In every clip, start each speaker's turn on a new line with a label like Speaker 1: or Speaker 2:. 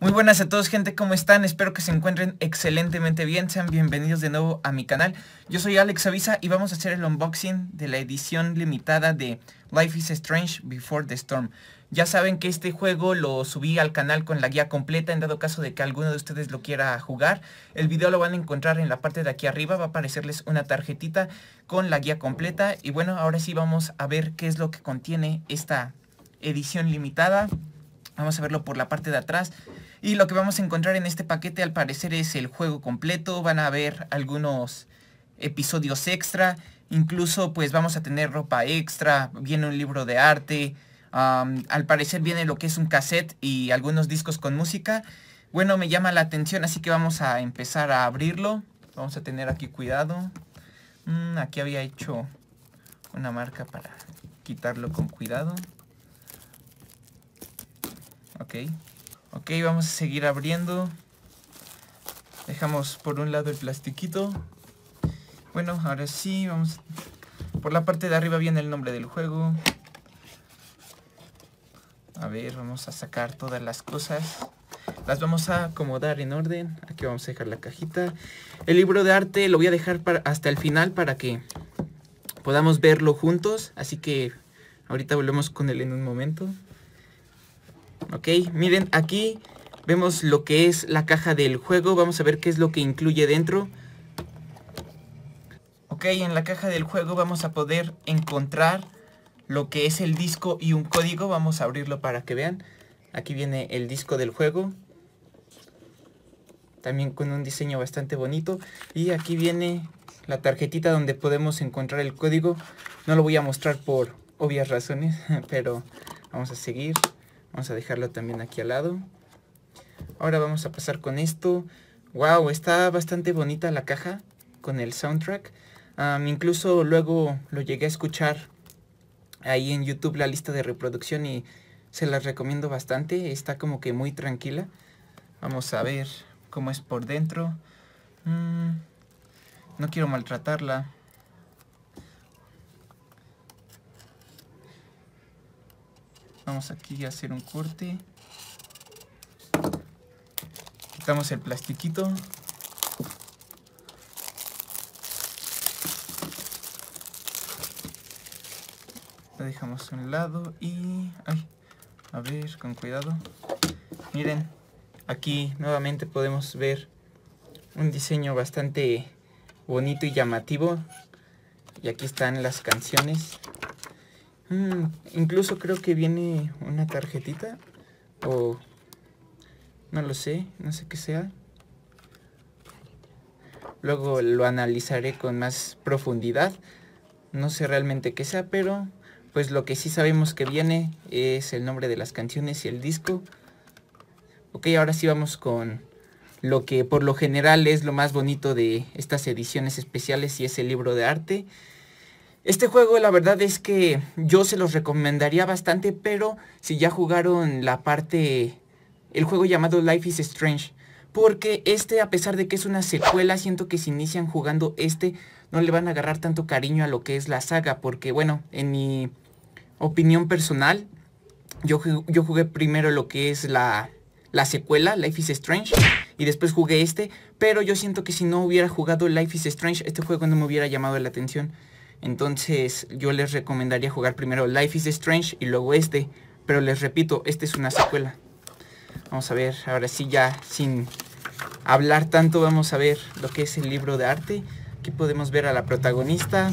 Speaker 1: Muy buenas a todos gente, ¿cómo están? Espero que se encuentren excelentemente bien, sean bienvenidos de nuevo a mi canal. Yo soy Alex Avisa y vamos a hacer el unboxing de la edición limitada de Life is Strange Before the Storm. Ya saben que este juego lo subí al canal con la guía completa en dado caso de que alguno de ustedes lo quiera jugar. El video lo van a encontrar en la parte de aquí arriba, va a aparecerles una tarjetita con la guía completa. Y bueno, ahora sí vamos a ver qué es lo que contiene esta edición limitada. Vamos a verlo por la parte de atrás. Y lo que vamos a encontrar en este paquete al parecer es el juego completo. Van a haber algunos episodios extra. Incluso pues vamos a tener ropa extra. Viene un libro de arte. al parecer viene lo que es un cassette y algunos discos con música. Bueno, me llama la atención, así que vamos a empezar a abrirlo. Vamos a tener aquí cuidado. Mm, aquí había hecho una marca para quitarlo con cuidado. Ok. Ok, vamos a seguir abriendo. Dejamos por un lado el plastiquito. Bueno, ahora sí, vamos... Por la parte de arriba viene el nombre del juego. A ver, vamos a sacar todas las cosas. Las vamos a acomodar en orden. Aquí vamos a dejar la cajita. El libro de arte lo voy a dejar para, hasta el final para que podamos verlo juntos. Así que ahorita volvemos con él en un momento. Ok, miren, aquí vemos lo que es la caja del juego. Vamos a ver qué es lo que incluye dentro. Ok, en la caja del juego vamos a poder encontrar lo que es el disco y un código. Vamos a abrirlo para que vean. Aquí viene el disco del juego. También con un diseño bastante bonito. Y aquí viene la tarjetita donde podemos encontrar el código. No lo voy a mostrar por obvias razones, pero vamos a seguir. Vamos a dejarlo también aquí al lado. Ahora vamos a pasar con esto. Wow, está bastante bonita la caja con el soundtrack. incluso luego lo llegué a escuchar ahí en YouTube la lista de reproducción y se las recomiendo bastante. Está como que muy tranquila. Vamos a ver cómo es por dentro. Mm, no quiero maltratarla. Vamos aquí a hacer un corte. Quitamos el plastiquito. Lo dejamos a un lado y... a ver, con cuidado. Miren, aquí nuevamente podemos ver un diseño bastante bonito y llamativo. Y aquí están las canciones. Mm, incluso creo que viene una tarjetita. O... No lo sé, no sé qué sea. Luego lo analizaré con más profundidad. No sé realmente qué sea, pero pues lo que sí sabemos que viene es el nombre de las canciones y el disco. Ok, ahora sí vamos con lo que por lo general es lo más bonito de estas ediciones especiales y es el libro de arte. Este juego la verdad es que yo se los recomendaría bastante, pero si ya jugaron la parte, el juego llamado Life is Strange, porque este a pesar de que es una secuela, siento que si inician jugando este no le van a agarrar tanto cariño a lo que es la saga, porque bueno, en mi opinión personal, yo, yo jugué primero lo que es la, la secuela, Life is Strange, y después jugué este, pero yo siento que si no hubiera jugado Life is Strange, este juego no me hubiera llamado la atención. Entonces yo les recomendaría jugar primero Life is Strange y luego este. Pero les repito, este es una secuela. Vamos a ver, ahora sí ya sin hablar tanto vamos a ver lo que es el libro de arte. Aquí podemos ver a la protagonista.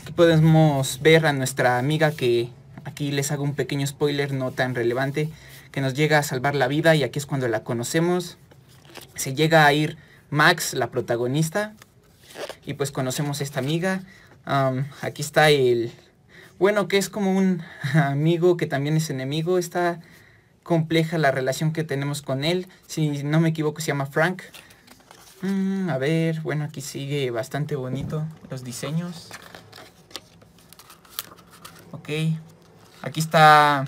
Speaker 1: Aquí podemos ver a nuestra amiga que aquí les hago un pequeño spoiler no tan relevante. Que nos llega a salvar la vida y aquí es cuando la conocemos. Se llega a ir Max, la protagonista, y pues conocemos a esta amiga. aquí está el, bueno, que es como un amigo que también es enemigo. Está compleja la relación que tenemos con él. Si no me equivoco, se llama Frank. Mm, a ver, bueno, aquí sigue bastante bonito los diseños. Ok. Aquí está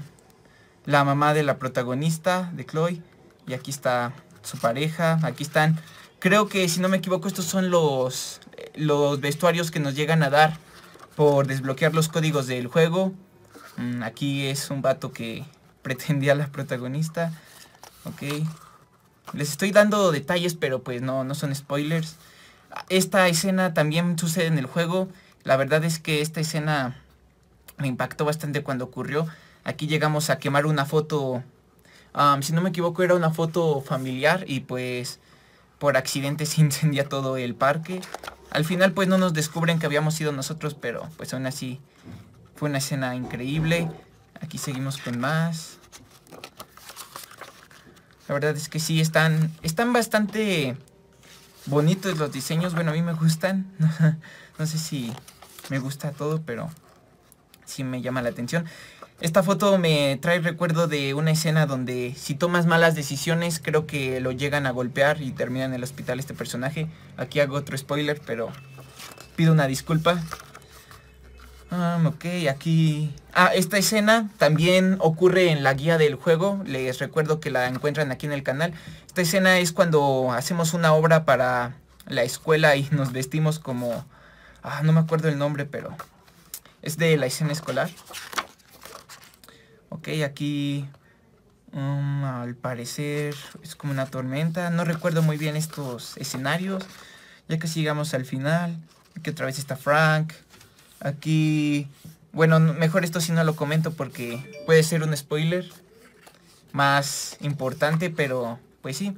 Speaker 1: la mamá de la protagonista, de Chloe. Y aquí está su pareja. Aquí están... Creo que, si no me equivoco, estos son los los vestuarios que nos llegan a dar por desbloquear los códigos del juego. Mm, aquí es un vato que pretendía la protagonista. Ok. Les estoy dando detalles, pero pues no, son spoilers. Esta escena también sucede en el juego. La verdad es que esta escena me impactó bastante cuando ocurrió. Aquí llegamos a quemar una foto, si no me equivoco era una foto familiar y pues por accidente se incendia todo el parque. Al final pues no nos descubren que habíamos sido nosotros, pero pues aún así fue una escena increíble. Aquí seguimos con más. La verdad es que sí, están, están bastante bonitos los diseños. Bueno, a mí me gustan. No sé si me gusta todo, pero sí me llama la atención. Esta foto me trae recuerdo de una escena donde si tomas malas decisiones creo que lo llegan a golpear y termina en el hospital este personaje. Aquí hago otro spoiler, pero pido una disculpa. Ah, ok, aquí... Ah, esta escena también ocurre en la guía del juego. Les recuerdo que la encuentran aquí en el canal. Esta escena es cuando hacemos una obra para la escuela y nos vestimos como... Ah, no me acuerdo el nombre, pero... Es de la escena escolar. Ok, aquí mm, al parecer es como una tormenta. No recuerdo muy bien estos escenarios. Ya que sigamos al final. Aquí otra vez está Frank. Aquí... Bueno, mejor esto si no lo comento porque puede ser un spoiler más importante, pero pues sí,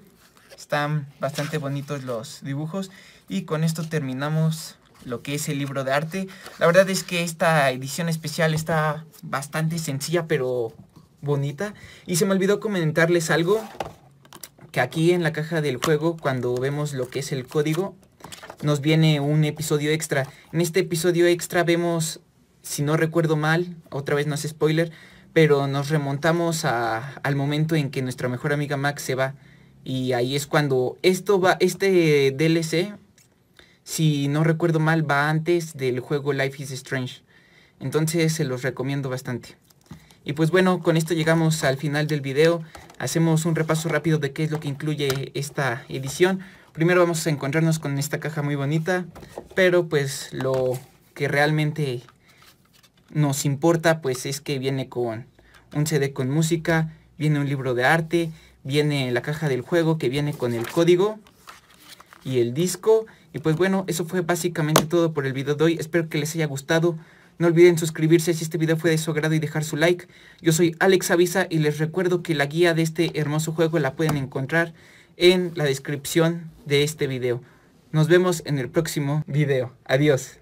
Speaker 1: están bastante bonitos los dibujos. Y con esto terminamos lo que es el libro de arte. La verdad es que esta edición especial está bastante sencilla, pero bonita. Y se me olvidó comentarles algo, que aquí en la caja del juego, cuando vemos lo que es el código, nos viene un episodio extra. En este episodio extra vemos, si no recuerdo mal, otra vez no es spoiler, pero nos remontamos al momento en que nuestra mejor amiga Max se va. Y ahí es cuando esto va, este DLC si no recuerdo mal, va antes del juego Life is Strange. Entonces se los recomiendo bastante. Y pues bueno, con esto llegamos al final del video. Hacemos un repaso rápido de qué es lo que incluye esta edición. Primero vamos a encontrarnos con esta caja muy bonita, pero pues lo que realmente nos importa pues es que viene con un CD con música, viene un libro de arte, viene la caja del juego que viene con el código y el disco. Y pues bueno, eso fue básicamente todo por el video de hoy. Espero que les haya gustado. No olviden suscribirse si este video fue de su agrado y dejar su like. Yo soy Alex Avisa y les recuerdo que la guía de este hermoso juego la pueden encontrar en la descripción de este video. Nos vemos en el próximo video. Adiós.